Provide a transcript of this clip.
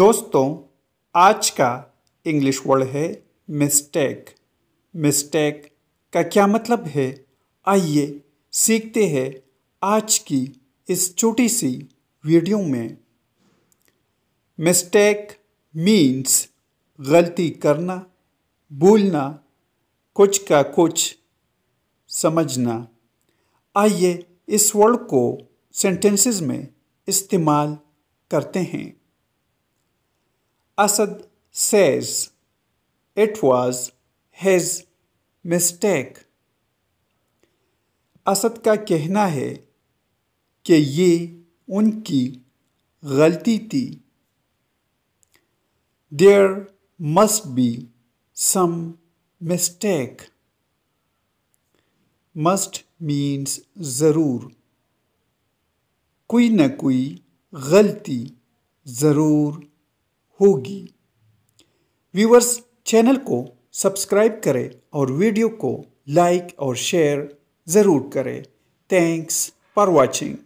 दोस्तों आज का इंग्लिश वर्ड है मिस्टेक मिस्टेक का क्या मतलब है आइए सीखते हैं आज की इस छोटी सी वीडियो में मिस्टेक मीन्स गलती करना भूलना कुछ का कुछ समझना आइए इस वर्ड को सेंटेंसेस में इस्तेमाल करते हैं Asad says it was his mistake. Asad का कहना है कि ये उनकी गलती थी there must be some mistake must means ज़रूर कोई न कोई गलती ज़रूर होगी व्यूवर्स चैनल को सब्सक्राइब करें और वीडियो को लाइक और शेयर ज़रूर करें थैंक्स फॉर वॉचिंग